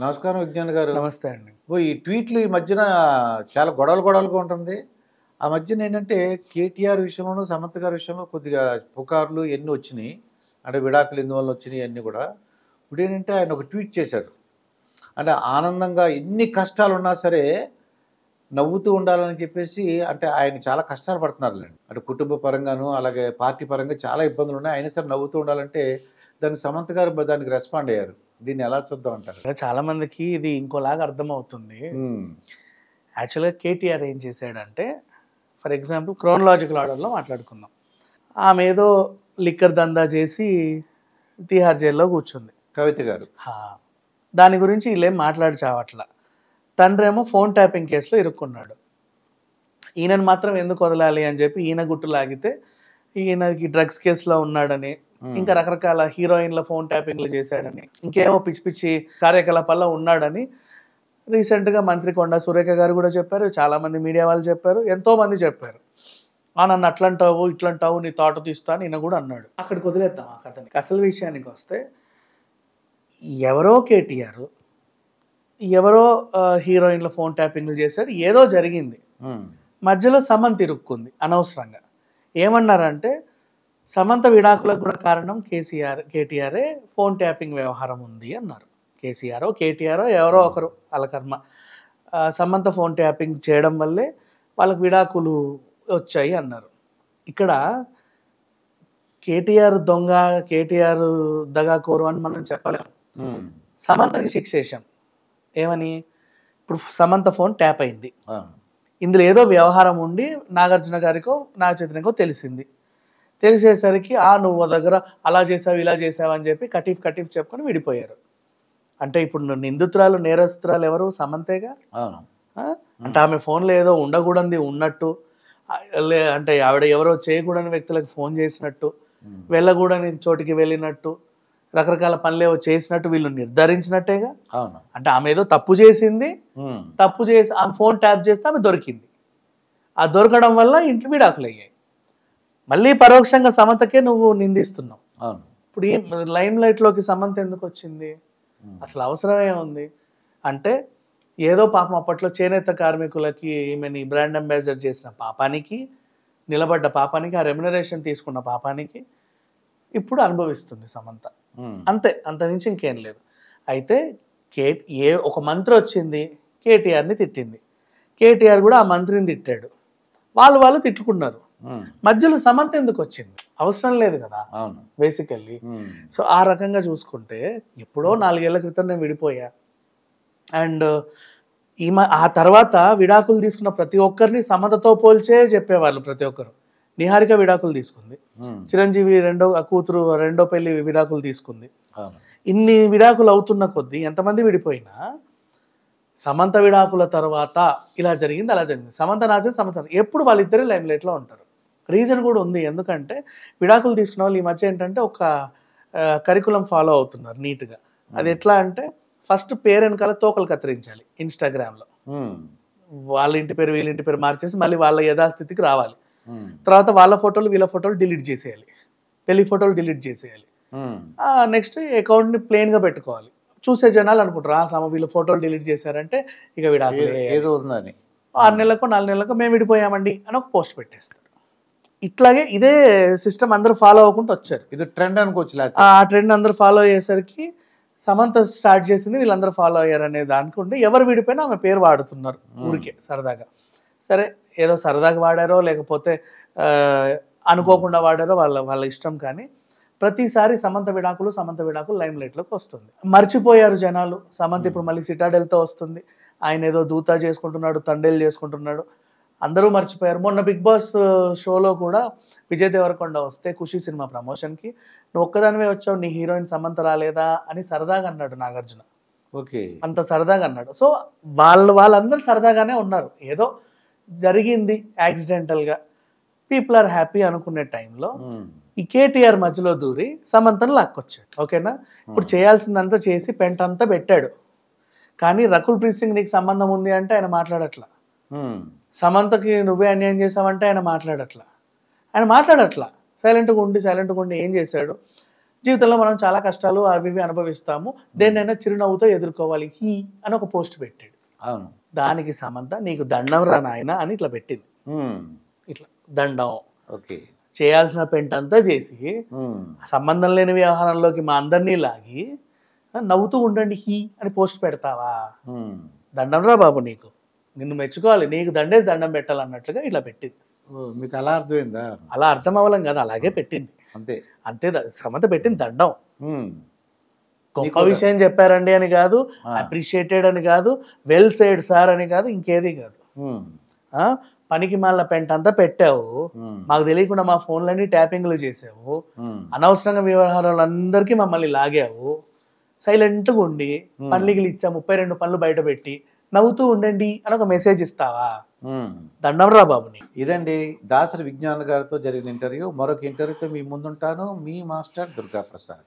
నమస్కారం విజ్ఞాన్ గారు నమస్తే అండి ఓ ఈ ట్వీట్లు ఈ మధ్యన చాలా గొడవలు గొడవలుగా ఉంటుంది ఆ మధ్యన ఏంటంటే కేటీఆర్ విషయంలోనూ సమంత గారి విషయంలో కొద్దిగా పుకార్లు ఎన్ని వచ్చినాయి అంటే విడాకులు ఇందువల్ల వచ్చినాయి అన్నీ కూడా ఇప్పుడు ఏంటంటే ఆయన ఒక ట్వీట్ చేశాడు అంటే ఆనందంగా ఎన్ని కష్టాలు ఉన్నా సరే నవ్వుతూ ఉండాలని చెప్పేసి అంటే ఆయన చాలా కష్టాలు పడుతున్నారులేండి అంటే కుటుంబ పరంగాను అలాగే పార్టీ పరంగా చాలా ఇబ్బందులు ఉన్నాయి అయినా సరే నవ్వుతూ ఉండాలంటే దానికి సమంత గారు దానికి రెస్పాండ్ అయ్యారు దీన్ని ఎలా చూద్దాం అంటారు చాలా మందికి ఇది ఇంకోలాగా అర్థమవుతుంది యాక్చువల్గా కేటీఆర్ ఏం చేశాడంటే ఫర్ ఎగ్జాంపుల్ క్రోనలాజికల్ ఆర్డర్లో మాట్లాడుకున్నాం ఆమె ఏదో లిక్కర్ దందా చేసి తిహార్ జైల్లో కూర్చుంది కవిత గారు దాని గురించి వీళ్ళేం మాట్లాడి చావట్ల తండ్రేమో ఫోన్ ట్యాపింగ్ కేసులో ఇరుక్కున్నాడు ఈయనను మాత్రం ఎందుకు వదలాలి అని చెప్పి ఈయన గుట్టు లాగితే ఈయనకి డ్రగ్స్ కేసులో ఉన్నాడని ఇంకా రకరకాల హీరోయిన్ల ఫోన్ ట్యాపింగ్లు చేశాడని ఇంకేమో పిచ్చి పిచ్చి కార్యకలాపాల్లో ఉన్నాడని రీసెంట్గా మంత్రి కొండ సురేఖ గారు కూడా చెప్పారు చాలామంది మీడియా వాళ్ళు చెప్పారు ఎంతోమంది చెప్పారు ఆ నన్ను అట్లంటావు ఇట్లంటావు నీ తోట తీస్తా అని కూడా అన్నాడు అక్కడికి వదిలేద్దాం ఆ కథని అసలు విషయానికి వస్తే ఎవరో కేటీఆర్ ఎవరో హీరోయిన్ల ఫోన్ ట్యాపింగ్లు చేశారు ఏదో జరిగింది మధ్యలో సమన్ తిరుక్కుంది అనవసరంగా ఏమన్నారంటే సమంత విడాకులకు కూడా కారణం కేసీఆర్ కేటీఆరే ఫోన్ ట్యాపింగ్ వ్యవహారం ఉంది అన్నారు కేసీఆర్ కేటీఆర్ ఎవరో hmm. ఒకరు అలకర్మ సమంత ఫోన్ ట్యాపింగ్ చేయడం వల్లే వాళ్ళకి విడాకులు వచ్చాయి అన్నారు ఇక్కడ కేటీఆర్ దొంగ కేటీఆర్ దగా కోరు అని మనం చెప్పలేము hmm. సమంతకి శిక్ష వేసాం ఏమని ఇప్పుడు సమంత ఫోన్ ట్యాప్ అయింది ఇందులో ఏదో వ్యవహారం ఉండి నాగార్జున గారికో నాగచైతన్యకో తెలిసింది తెలిసేసరికి ఆ నువ్వు దగ్గర అలా చేసావు ఇలా చేసావు అని చెప్పి కటిఫ్ కటీఫ్ చెప్పుకొని విడిపోయారు అంటే ఇప్పుడు నిందితురాలు నేరస్తురాలు ఎవరు సమంతేగా అంటే ఆమె ఫోన్లో ఏదో ఉండకూడనిది ఉన్నట్టు అంటే ఆవిడ ఎవరో చేయకూడని వ్యక్తులకు ఫోన్ చేసినట్టు వెళ్ళకూడని చోటికి వెళ్ళినట్టు రకరకాల పనులు ఏవో చేసినట్టు వీళ్ళు నిర్ధారించినట్టేగా అంటే ఆమె ఏదో తప్పు చేసింది తప్పు చేసి ఆమె ఫోన్ ట్యాప్ చేస్తే ఆమె దొరికింది ఆ దొరకడం వల్ల ఇంట్లో విడాకులు అయ్యాయి మళ్ళీ పరోక్షంగా సమంతకే నువ్వు నిందిస్తున్నావు అవును ఇప్పుడు ఈ లైమ్ లైట్లోకి సమంత ఎందుకు వచ్చింది అసలు అవసరమే ఉంది అంటే ఏదో పాపం అప్పట్లో చేనేత కార్మికులకి ఈమెని బ్రాండ్ అంబాసిడర్ చేసిన పాపానికి నిలబడ్డ పాపానికి ఆ రెమ్యునరేషన్ తీసుకున్న పాపానికి ఇప్పుడు అనుభవిస్తుంది సమంత అంతే అంత నుంచి ఇంకేం లేదు అయితే కే ఏ ఒక మంత్రి వచ్చింది కేటీఆర్ని తిట్టింది కేటీఆర్ కూడా ఆ మంత్రిని తిట్టాడు వాళ్ళు వాళ్ళు తిట్టుకున్నారు మధ్యలో సమంత ఎందుకు వచ్చింది అవసరం లేదు కదా బేసికల్లీ సో ఆ రకంగా చూసుకుంటే ఎప్పుడో నాలుగేళ్ల క్రితం నేను విడిపోయా అండ్ ఈ ఆ తర్వాత విడాకులు తీసుకున్న ప్రతి ఒక్కరిని సమతతో పోల్చే చెప్పేవాళ్ళు ప్రతి ఒక్కరు నిహారిక విడాకులు తీసుకుంది చిరంజీవి రెండో కూతురు రెండో పెళ్లి విడాకులు తీసుకుంది ఇన్ని విడాకులు అవుతున్న కొద్దీ ఎంతమంది విడిపోయినా సమంత విడాకుల తర్వాత ఇలా జరిగింది అలా జరిగింది సమంత నాచే సమంత ఎప్పుడు వాళ్ళిద్దరే లైమ్ లైట్లో ఉంటారు రీజన్ కూడా ఉంది ఎందుకంటే విడాకులు తీసుకున్న వాళ్ళు ఈ మధ్య ఏంటంటే ఒక కరికులం ఫాలో అవుతున్నారు నీట్గా అది ఎట్లా అంటే ఫస్ట్ పేరు వెనకాల తోకలు కత్తిరించాలి ఇన్స్టాగ్రామ్లో వాళ్ళ ఇంటి పేరు వీళ్ళ ఇంటి పేరు మార్చేసి మళ్ళీ వాళ్ళ యథాస్థితికి రావాలి తర్వాత వాళ్ళ ఫోటోలు వీళ్ళ ఫోటోలు డిలీట్ చేసేయాలి పెళ్లి ఫోటోలు డిలీట్ చేసేయాలి నెక్స్ట్ అకౌంట్ని ప్లెయిన్గా పెట్టుకోవాలి చూసే జనాలు అనుకుంటారు ఆ సమ వీళ్ళ ఫోటోలు డిలీట్ చేశారంటే ఇక విడాకులు ఏదో ఉందని ఆరు నెలలకు నాలుగు నెలలకు మేము విడిపోయామండి అని ఒక పోస్ట్ పెట్టేస్తారు ఇట్లాగే ఇదే సిస్టమ్ అందరూ ఫాలో అవ్వకుండా వచ్చారు ఇది ట్రెండ్ అనుకోవచ్చు ఆ ట్రెండ్ అందరూ ఫాలో అయ్యేసరికి సమంత స్టార్ట్ చేసింది వీళ్ళందరూ ఫాలో అయ్యారు అనే దానికుంటే ఎవరు వీడిపోయినా ఆమె పేరు వాడుతున్నారు ఊరికే సరదాగా సరే ఏదో సరదాగా వాడారో లేకపోతే అనుకోకుండా వాడారో వాళ్ళ వాళ్ళ ఇష్టం కానీ ప్రతిసారి సమంత విడాకులు సమంత విడాకులు లైమ్ లైట్లోకి వస్తుంది మర్చిపోయారు జనాలు సమంత ఇప్పుడు మళ్ళీ సిటాడెల్తో వస్తుంది ఆయన ఏదో దూత చేసుకుంటున్నాడు తండేలు చేసుకుంటున్నాడు అందరూ మర్చిపోయారు మొన్న బిగ్ బాస్ షోలో కూడా విజయ్ దేవరకొండ వస్తే ఖుషి సినిమా ప్రమోషన్కి నువ్వు ఒక్కదానివే వచ్చావు నీ హీరోయిన్ సమంత రాలేదా అని సరదాగా అన్నాడు నాగార్జున ఓకే అంత సరదాగా అన్నాడు సో వాళ్ళు వాళ్ళందరూ సరదాగానే ఉన్నారు ఏదో జరిగింది యాక్సిడెంటల్గా పీపుల్ ఆర్ హ్యాపీ అనుకునే టైంలో ఈ కేటీఆర్ మధ్యలో దూరి సమంతను లాక్కొచ్చాడు ఓకేనా ఇప్పుడు చేయాల్సిందంతా చేసి అంతా పెట్టాడు కానీ రకుల్ ప్రీత్ సింగ్ నీకు సంబంధం ఉంది అంటే ఆయన మాట్లాడట్లా సమంతకి నువ్వే అన్యాయం చేసావంటే ఆయన మాట్లాడట్లా ఆయన మాట్లాడట్లా సైలెంట్గా ఉండి సైలెంట్గా ఉండి ఏం చేశాడు జీవితంలో మనం చాలా కష్టాలు అవి ఇవి అనుభవిస్తాము దేన్నైనా చిరునవ్వుతో ఎదుర్కోవాలి హీ అని ఒక పోస్ట్ పెట్టాడు అవును దానికి సమంత నీకు దండం రా నాయన అని ఇట్లా పెట్టింది ఇట్లా దండం ఓకే చేయాల్సిన పెంటంతా చేసి సంబంధం లేని వ్యవహారంలోకి మా అందరినీ లాగి నవ్వుతూ ఉండండి హీ అని పోస్ట్ పెడతావా దండం రా బాబు నీకు నిన్ను మెచ్చుకోవాలి నీకు దండేసి దండం పెట్టాలన్నట్లుగా ఇలా పెట్టింది మీకు అలా అర్థమైందా అలా అర్థం అవ్వలేం కదా అలాగే పెట్టింది అంతే అంతే సమత పెట్టింది దండం గొప్ప విషయం చెప్పారండి అని కాదు అప్రిషియేటెడ్ అని కాదు వెల్ సైడ్ సార్ అని కాదు ఇంకేది కాదు పనికి మళ్ళా పెంట్ అంతా పెట్టావు మాకు తెలియకుండా మా ఫోన్లన్నీ ట్యాపింగ్లు చేసావు అనవసరంగా అందరికీ మమ్మల్ని లాగావు సైలెంట్గా ఉండి పనులు ఇచ్చా ముప్పై రెండు పనులు బయట పెట్టి నవ్వుతూ ఉండండి అని ఒక మెసేజ్ ఇస్తావా దండంరా బాబుని ఇదండి దాసరి విజ్ఞాన్ గారితో జరిగిన ఇంటర్వ్యూ మరొక ఇంటర్వ్యూతో మీ ముందుంటాను మీ మాస్టర్ దుర్గా ప్రసాద్